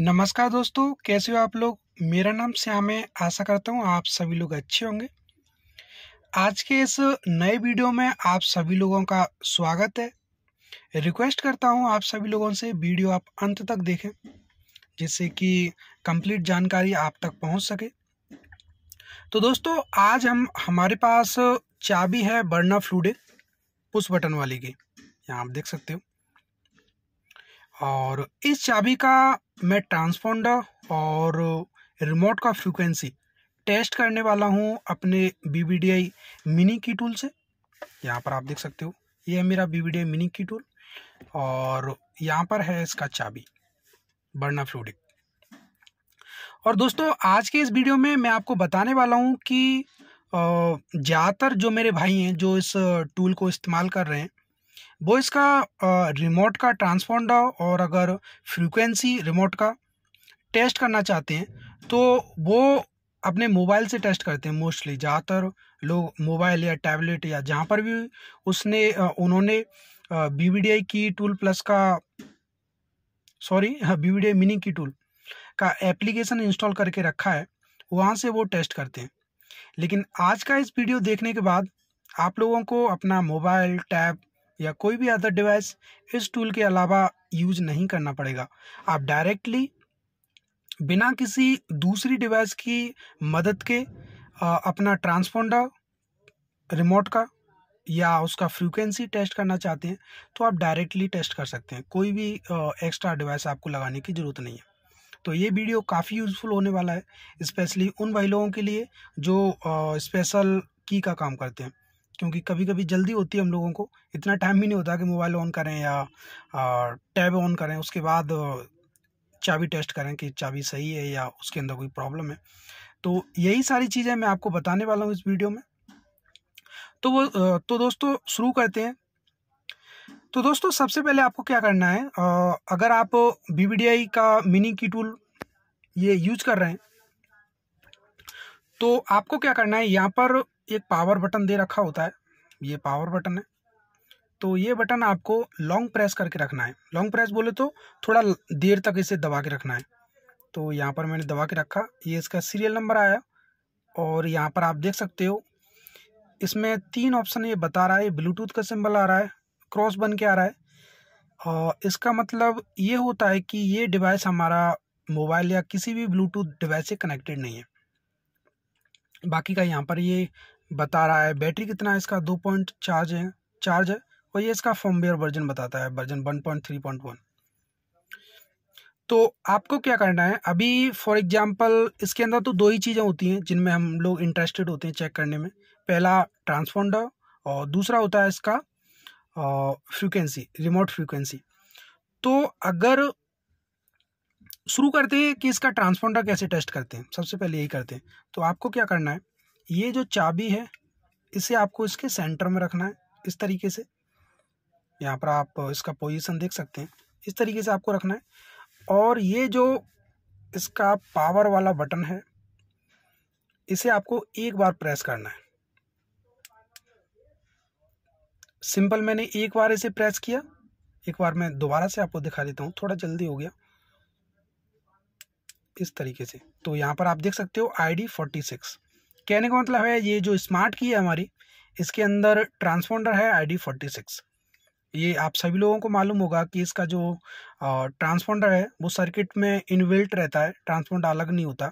नमस्कार दोस्तों कैसे हो आप लोग मेरा नाम श्याम है आशा करता हूँ आप सभी लोग अच्छे होंगे आज के इस नए वीडियो में आप सभी लोगों का स्वागत है रिक्वेस्ट करता हूँ आप सभी लोगों से वीडियो आप अंत तक देखें जिससे कि कंप्लीट जानकारी आप तक पहुँच सके तो दोस्तों आज हम हमारे पास चाबी है बर्ना फ्लूडे पुश बटन वाली की यहाँ आप देख सकते हो और इस चाबी का मैं ट्रांसपोंडा और रिमोट का फ्रीक्वेंसी टेस्ट करने वाला हूँ अपने B B D I mini की टूल से यहाँ पर आप देख सकते हो ये है मेरा V B D I mini की टूल और यहाँ पर है इसका चाबी बर्ना फ्लूडिक और दोस्तों आज के इस वीडियो में मैं आपको बताने वाला हूँ कि ज़्यादातर जो मेरे भाई हैं जो इस टूल को इस्तेमाल कर रहे हैं वो इसका रिमोट का ट्रांसपोंडा और अगर फ्रीक्वेंसी रिमोट का टेस्ट करना चाहते हैं तो वो अपने मोबाइल से टेस्ट करते हैं मोस्टली ज़्यादातर लोग मोबाइल या टैबलेट या जहाँ पर भी उसने उन्होंने B V D I key tool plus का sorry V V D I mini की टूल का एप्लीकेशन इंस्टॉल करके रखा है वहाँ से वो टेस्ट करते हैं लेकिन आज का इस वीडियो देखने के बाद आप लोगों को अपना मोबाइल टैब या कोई भी अदर डिवाइस इस टूल के अलावा यूज नहीं करना पड़ेगा आप डायरेक्टली बिना किसी दूसरी डिवाइस की मदद के आ, अपना ट्रांसपोंडर रिमोट का या उसका फ्रीक्वेंसी टेस्ट करना चाहते हैं तो आप डायरेक्टली टेस्ट कर सकते हैं कोई भी एक्स्ट्रा डिवाइस आपको लगाने की ज़रूरत नहीं है तो ये वीडियो काफ़ी यूज़फुल होने वाला है स्पेशली उन भाई लोगों के लिए जो स्पेशल की का काम करते हैं क्योंकि कभी कभी जल्दी होती है हम लोगों को इतना टाइम भी नहीं होता कि मोबाइल ऑन करें या टैब ऑन करें उसके बाद चाबी टेस्ट करें कि चाबी सही है या उसके अंदर कोई प्रॉब्लम है तो यही सारी चीज़ें मैं आपको बताने वाला हूँ इस वीडियो में तो वो तो दोस्तों शुरू करते हैं तो दोस्तों सबसे पहले आपको क्या करना है अगर आप बी का मिनी की टूल ये यूज कर रहे हैं तो आपको क्या करना है यहाँ पर एक पावर बटन दे रखा होता है ये पावर बटन है तो ये बटन आपको लॉन्ग प्रेस करके रखना है लॉन्ग प्रेस बोले तो थोड़ा देर तक इसे दबा के रखना है तो यहाँ पर मैंने दबा के रखा ये इसका सीरियल नंबर आया और यहाँ पर आप देख सकते हो इसमें तीन ऑप्शन ये बता रहा है ब्लूटूथ का सिंबल आ रहा है क्रॉस बन के आ रहा है और इसका मतलब ये होता है कि ये डिवाइस हमारा मोबाइल या किसी भी ब्लूटूथ डिवाइस से कनेक्टेड नहीं है बाकी का यहाँ पर ये बता रहा है बैटरी कितना है इसका दो पॉइंट चार्ज है चार्ज है और ये इसका फॉर्मवेयर वर्जन बताता है version one point three point one तो आपको क्या करना है अभी फॉर एग्जांपल इसके अंदर तो दो ही चीज़ें होती हैं जिनमें हम लोग इंटरेस्टेड होते हैं चेक करने में पहला ट्रांसपोंडर और दूसरा होता है इसका फ्रीक्वेंसी रिमोट फ्रीक्वेंसी तो अगर शुरू करते हैं कि इसका ट्रांसपोंडर कैसे टेस्ट करते हैं सबसे पहले यही करते हैं तो आपको क्या करना है ये जो चाबी है इसे आपको इसके सेंटर में रखना है इस तरीके से यहाँ पर आप इसका पोजीशन देख सकते हैं इस तरीके से आपको रखना है और ये जो इसका पावर वाला बटन है इसे आपको एक बार प्रेस करना है सिंपल मैंने एक बार इसे प्रेस किया एक बार मैं दोबारा से आपको दिखा देता हूँ थोड़ा जल्दी हो गया इस तरीके से तो यहाँ पर आप देख सकते हो आई डी फोर्टी सिक्स कहने का मतलब है ये जो स्मार्ट की है हमारी इसके अंदर ट्रांसपोंडर है आई डी फोर्टी सिक्स ये आप सभी लोगों को मालूम होगा कि इसका जो ट्रांसपोंडर है वो सर्किट में इनविल्ट रहता है ट्रांसपोंडर अलग नहीं होता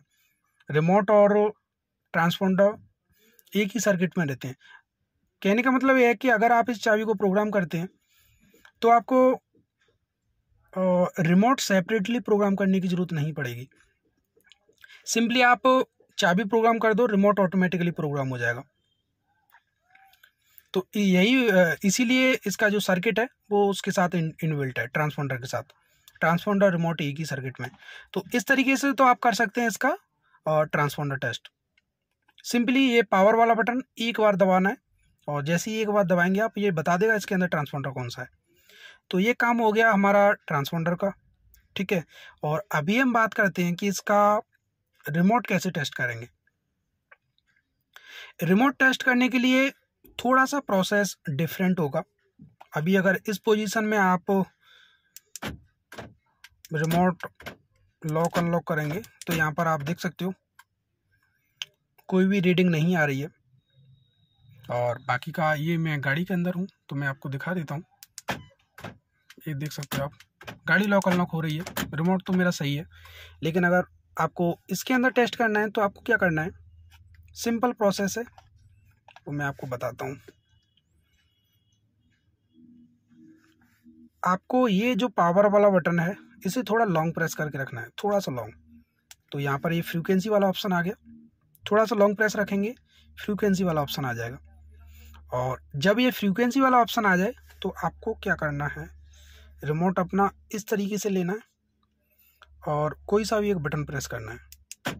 रिमोट और ट्रांसपोंडर एक ही सर्किट में रहते हैं कहने का मतलब यह है कि अगर आप इस चाबी को प्रोग्राम करते हैं तो आपको रिमोट सेपरेटली प्रोग्राम करने की ज़रूरत नहीं पड़ेगी सिंपली आप चाबी प्रोग्राम कर दो रिमोट ऑटोमेटिकली प्रोग्राम हो जाएगा तो यही इसीलिए इसका जो सर्किट है वो उसके साथ इनबिल्ट है ट्रांसफॉर्डर के साथ ट्रांसफॉर्डर रिमोट एक ही सर्किट में तो इस तरीके से तो आप कर सकते हैं इसका और ट्रांसपोंडर टेस्ट सिंपली ये पावर वाला बटन एक बार दबाना है और जैसे ही एक बार दबाएंगे आप ये बता देगा इसके अंदर ट्रांसफॉर्डर कौन सा है तो ये काम हो गया हमारा ट्रांसफॉर्डर का ठीक है और अभी हम बात करते हैं कि इसका रिमोट कैसे टेस्ट करेंगे रिमोट टेस्ट करने के लिए थोड़ा सा प्रोसेस डिफरेंट होगा अभी अगर इस पोजीशन में आप रिमोट लॉक अनलॉक करेंगे तो यहाँ पर आप देख सकते हो कोई भी रीडिंग नहीं आ रही है और बाकी का ये मैं गाड़ी के अंदर हूँ तो मैं आपको दिखा देता हूँ ये देख सकते हो आप गाड़ी लॉक अनलॉक हो रही है रिमोट तो मेरा सही है लेकिन अगर आपको इसके अंदर टेस्ट करना है तो आपको क्या करना है सिंपल प्रोसेस है वो मैं आपको बताता हूँ आपको ये जो पावर वाला बटन है इसे थोड़ा लॉन्ग प्रेस करके रखना है थोड़ा सा लॉन्ग तो यहाँ पर ये फ्रीक्वेंसी वाला ऑप्शन आ गया थोड़ा सा लॉन्ग प्रेस रखेंगे फ्रीक्वेंसी वाला ऑप्शन आ जाएगा और जब ये फ्रीक्वेंसी वाला ऑप्शन आ जाए तो आपको क्या करना है रिमोट अपना इस तरीके से लेना है और कोई सा भी एक बटन प्रेस करना है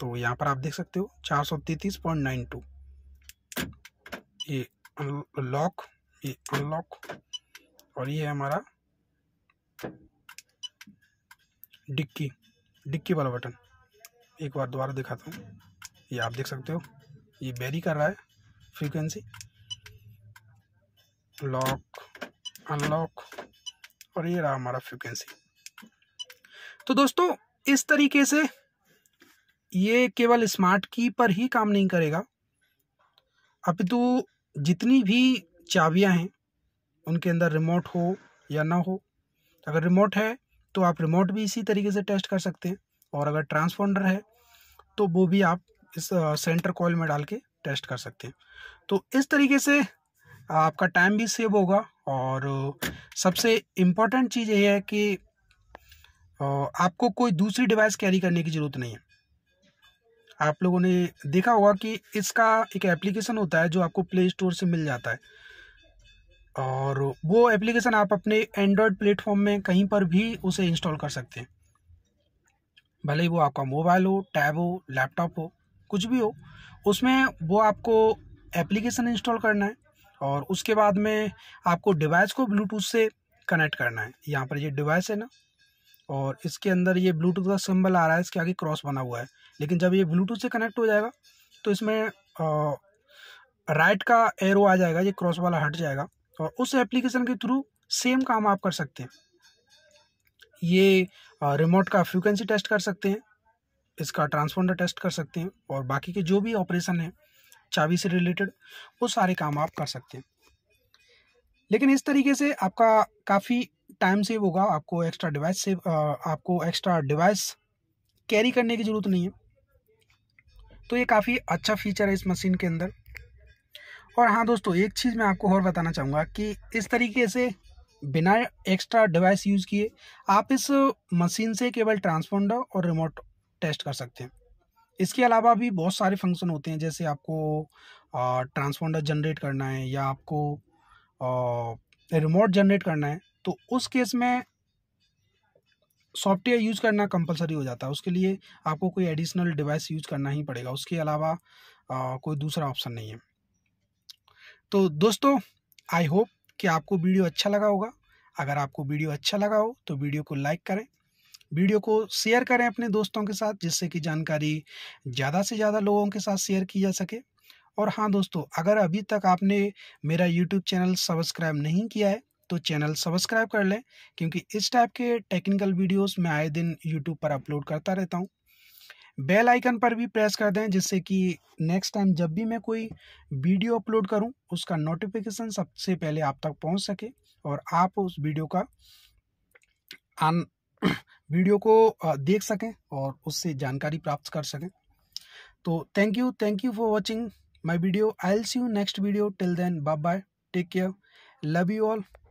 तो यहाँ पर आप देख सकते हो चार सौ तैतीस पॉइंट नाइन टू ये लॉक ये अनलॉक और ये है हमारा डिक्की डिक्की वाला बटन एक बार दोबारा दिखाता हूँ ये आप देख सकते हो ये बैरी कर रहा है फ्रीक्वेंसी लॉक अनलॉक और ये रहा हमारा फ्रीक्वेंसी तो दोस्तों इस तरीके से ये केवल स्मार्ट की पर ही काम नहीं करेगा अपितु जितनी भी चाबियां हैं उनके अंदर रिमोट हो या ना हो अगर रिमोट है तो आप रिमोट भी इसी तरीके से टेस्ट कर सकते हैं और अगर ट्रांसफॉर्डर है तो वो भी आप इस सेंटर कॉल में डाल के टेस्ट कर सकते हैं तो इस तरीके से आपका टाइम भी सेव होगा और सबसे इम्पॉर्टेंट चीज़ ये है कि आपको कोई दूसरी डिवाइस कैरी करने की ज़रूरत नहीं है आप लोगों ने देखा होगा कि इसका एक एप्लीकेशन होता है जो आपको प्ले स्टोर से मिल जाता है और वो एप्लीकेशन आप अपने एंड्रॉयड प्लेटफॉर्म में कहीं पर भी उसे इंस्टॉल कर सकते हैं भले ही वो आपका मोबाइल हो टैब हो लैपटॉप हो कुछ भी हो उसमें वो आपको एप्लीकेशन इंस्टॉल करना है और उसके बाद में आपको डिवाइस को ब्लूटूथ से कनेक्ट करना है यहाँ पर ये डिवाइस है ना और इसके अंदर ये ब्लूटूथ का सिंबल आ रहा है इसके आगे क्रॉस बना हुआ है लेकिन जब ये ब्लूटूथ से कनेक्ट हो जाएगा तो इसमें राइट का एरो आ जाएगा ये क्रॉस वाला हट जाएगा और उस एप्लीकेशन के थ्रू सेम काम आप कर सकते हैं ये रिमोट का फ्रिक्वेंसी टेस्ट कर सकते हैं इसका ट्रांसपोंडर टेस्ट कर सकते हैं और बाकी के जो भी ऑपरेशन हैं चाबी से रिलेटेड वो सारे काम आप कर सकते हैं लेकिन इस तरीके से आपका काफ़ी टाइम सेव होगा आपको एक्स्ट्रा डिवाइस सेव आपको एक्स्ट्रा डिवाइस कैरी करने की ज़रूरत नहीं है तो ये काफ़ी अच्छा फीचर है इस मशीन के अंदर और हाँ दोस्तों एक चीज़ मैं आपको और बताना चाहूँगा कि इस तरीके से बिना एक्स्ट्रा डिवाइस यूज़ किए आप इस मशीन से केवल ट्रांसफोंडर और रिमोट टेस्ट कर सकते हैं इसके अलावा भी बहुत सारे फंक्शन होते हैं जैसे आपको ट्रांसफोंडर जनरेट करना है या आपको रिमोट जनरेट करना है तो उस केस में सॉफ्टवेयर यूज करना कंपलसरी हो जाता है उसके लिए आपको कोई एडिशनल डिवाइस यूज करना ही पड़ेगा उसके अलावा आ, कोई दूसरा ऑप्शन नहीं है तो दोस्तों आई होप कि आपको वीडियो अच्छा लगा होगा अगर आपको वीडियो अच्छा लगा हो तो वीडियो को लाइक करें वीडियो को शेयर करें अपने दोस्तों के साथ जिससे कि जानकारी ज़्यादा से ज़्यादा लोगों के साथ शेयर की जा सके और हाँ दोस्तों अगर अभी तक आपने मेरा यूट्यूब चैनल सब्सक्राइब नहीं किया है तो चैनल सब्सक्राइब कर लें क्योंकि इस टाइप के टेक्निकल वीडियोस मैं आए दिन यूट्यूब पर अपलोड करता रहता हूँ बेल आइकन पर भी प्रेस कर दें जिससे कि नेक्स्ट टाइम जब भी मैं कोई वीडियो अपलोड करूं उसका नोटिफिकेशन सबसे पहले आप तक पहुंच सके और आप उस वीडियो का आन वीडियो को देख सकें और उससे जानकारी प्राप्त कर सकें तो thank you thank you for watching my video I'll see you next video till then bye bye take care love you all